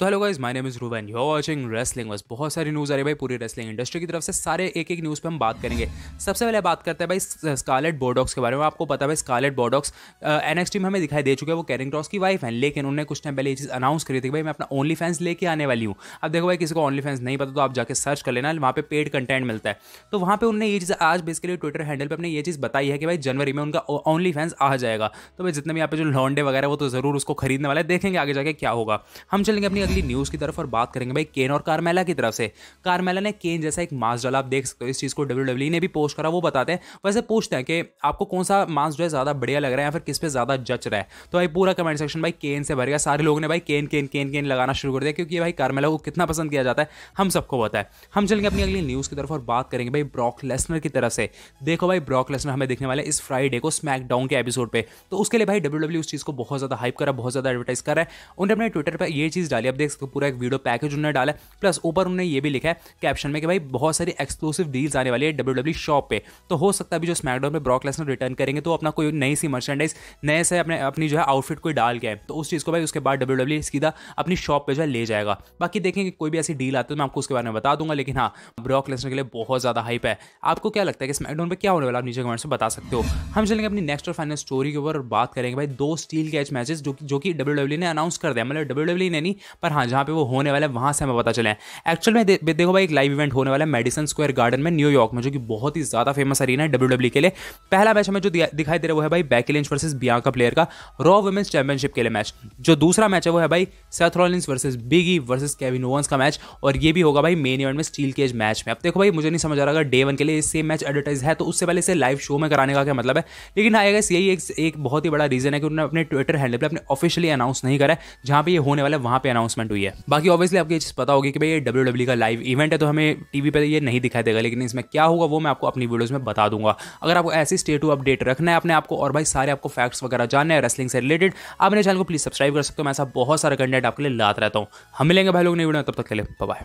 तो hello guys my name is Ruwan you watching wrestling बस बहुत सारी न्यूज़ आ रही है भाई पूरी रेसलिंग इंडस्ट्री की तरफ से सारे एक एक न्यूज़ पे हम बात करेंगे सबसे पहले बात करते हैं भाई स्कारलेट बोडॉक्स के बारे में आपको पता है भाई स्कारलेट बोडॉक्स एनएक्सटी में हमें दिखाई दे चुके हैं वो कैरिंग क्रॉस की वाइफ है लेकिन उन्होंने कुछ टाइम पहले ये चीज़ अनाउंस करी थी भाई मैं अपना ओनली फैंस लेके आने वाली हूँ अब देखो भाई किसी को ओनली फैंस नहीं पता तो आप जाकर सर्च कर लेना वहाँ पे पेड कंटेंट मिलता है तो वहाँ पर उन्होंने ये चीज़ आज बेसिकली ट्विटर हैंडल पर अपने ये चीज़ बताई है कि भाई जनवरी में उनका ओनली फैंस आ जाएगा तो भाई जितने भी यहाँ पे जो लॉन्डे वगैरह वो तो ज़रूर उसको खरीदने वाला है देखेंगे आगे जाके क्या होगा हम चलेंगे अपनी अगली न्यूज़ की तरफ और बात करेंगे भाई केन और कारमेला की तरफ से कारमेला ने केन जैसा एक मास्क डाला आप देख सकते हो इस चीज़ को डब्ल्यू e ने भी पोस्ट करा वो बताते हैं वैसे पूछते हैं कि आपको कौन सा मास्क जो है ज़्यादा बढ़िया लग रहा है या फिर किस पे ज़्यादा जच रहा है तो भाई पूरा कमेंट सेक्शन भाई केन से भर गया सारे लोगों ने भाई केन केन केन केन लगाना शुरू कर दिया क्योंकि भाई कारमेला को कितना पसंद किया जाता है हम सबको पता है हम चलेंगे अपनी अगली न्यूज़ की तरफ और बात करेंगे भाई ब्रॉक लेसनर की तरफ से देखो भाई ब्रॉक लेसनर हमें देखने वाले इस फ्राइडे को स्मैकडाउन के एपिसोड पर तो उसके लिए भाई डब्ल्यू e उस चीज़ को बहुत ज़्यादा हाइप करा बहुत ज़्यादा एडवर्टाइज करा है उन्होंने अपने ट्विटर पर यह चीज़ डाली आप देख सकते हो पूरा एक वीडियो पैकेज उन्होंने डाला है प्लस ऊपर उन्होंने ये भी लिखा है कैप्शन में कि भाई बहुत सारी एक्सक्लूसिव डील्स आने वाली है डब्ल्यू डब्ल्यू शॉप पे तो हो सकता है अभी जो स्मैकडाउन में ब्रॉक लेसनर रिटर्न करेंगे तो अपना कोई नई सी मर्चेंडाइज नए से अपने अपनी जो है आउटफिट कोई डाल के तो उस चीज़ को भाई उसके बाद डब्ल्यू डब्ल्यू e सीधा अपनी शॉप पर जो है ले जाएगा बाकी देखेंगे कोई भी ऐसी डील आती है तो मैं आपको उसके बारे में बता दूंगा लेकिन हाँ ब्रॉक लेसनर के लिए बहुत ज़्यादा हाइप है आपको क्या लगता है कि स्मैकडाउन पर क्या होने वाला आप नीचे कमेंट्स में बता सकते हो हम चलेंगे अपनी नेक्स्ट और फाइनल स्टोरी के ऊपर बात करेंगे भाई दो स्टील कैच मैचेस जो कि डब्ल्यू डब्ल्यू e ने अनाउंस कर दिया मतलब डब्ल्यू डब्ल्यू e ने नहीं पर हाँ जहाँ पे वो होने वाला है वहाँ से हमें पता चले एक्चुअल में दे, देखो भाई एक लाइव इवेंट होने वाला है मेडिसन स्क्वायर गार्डन में न्यूयॉर्क में जो कि बहुत ही ज़्यादा फेमस अरीना है डब्ल्यू e के लिए पहला मैच हमें जो दिखाई दे रहा है वो है भाई Becky Lynch versus Bianca Belair का रॉ वुमेंस चैंपियनशिप के लिए मैच जो दूसरा मैच है वो है भाई Seth Rollins versus Big E versus Kevin Owens का मैच और ये भी होगा भाई मेन इवेंट में स्टील केज मैच में अब देखो भाई मुझे नहीं समझ आ रहा अगर डे वन के लिए सेम मैच एडवर्टाइज है तो उससे पहले इसे लाइव शो में कराने का क्या मतलब है लेकिन हाँ गैस यही एक, एक बहुत ही बड़ा रीजन है कि उन्होंने अपने ट्विटर हैंडल पर अपने ऑफिशियली अनाउंस नहीं करा है जहां पर ये होने वाला है वहाँ पे अनाउंस अनाउंसमेंट हुई है बाकी ऑब्वियसली आपको ये चीज़ पता होगी कि भाई ये डब्ल्यू e का लाइव इवेंट है तो हमें टीवी पर ये नहीं दिखाई देगा लेकिन इसमें क्या होगा वो मैं आपको अपनी वीडियोज़ में बता दूंगा अगर आपको ऐसी स्टे टू अपडेट रखना है अपने आपको और भाई सारे आपको फैक्ट्स वगैरह जानने हैं रेसलिंग से रिलेटेड आप मेरे चैनल को प्लीज़ सब्सक्राइब कर सकते हो मैं ऐसा बहुत सारा कंटेंट आपके लिए लात रहता हूँ हम मिलेंगे भाई लोग नई वीडियो तब तक के लिए बाय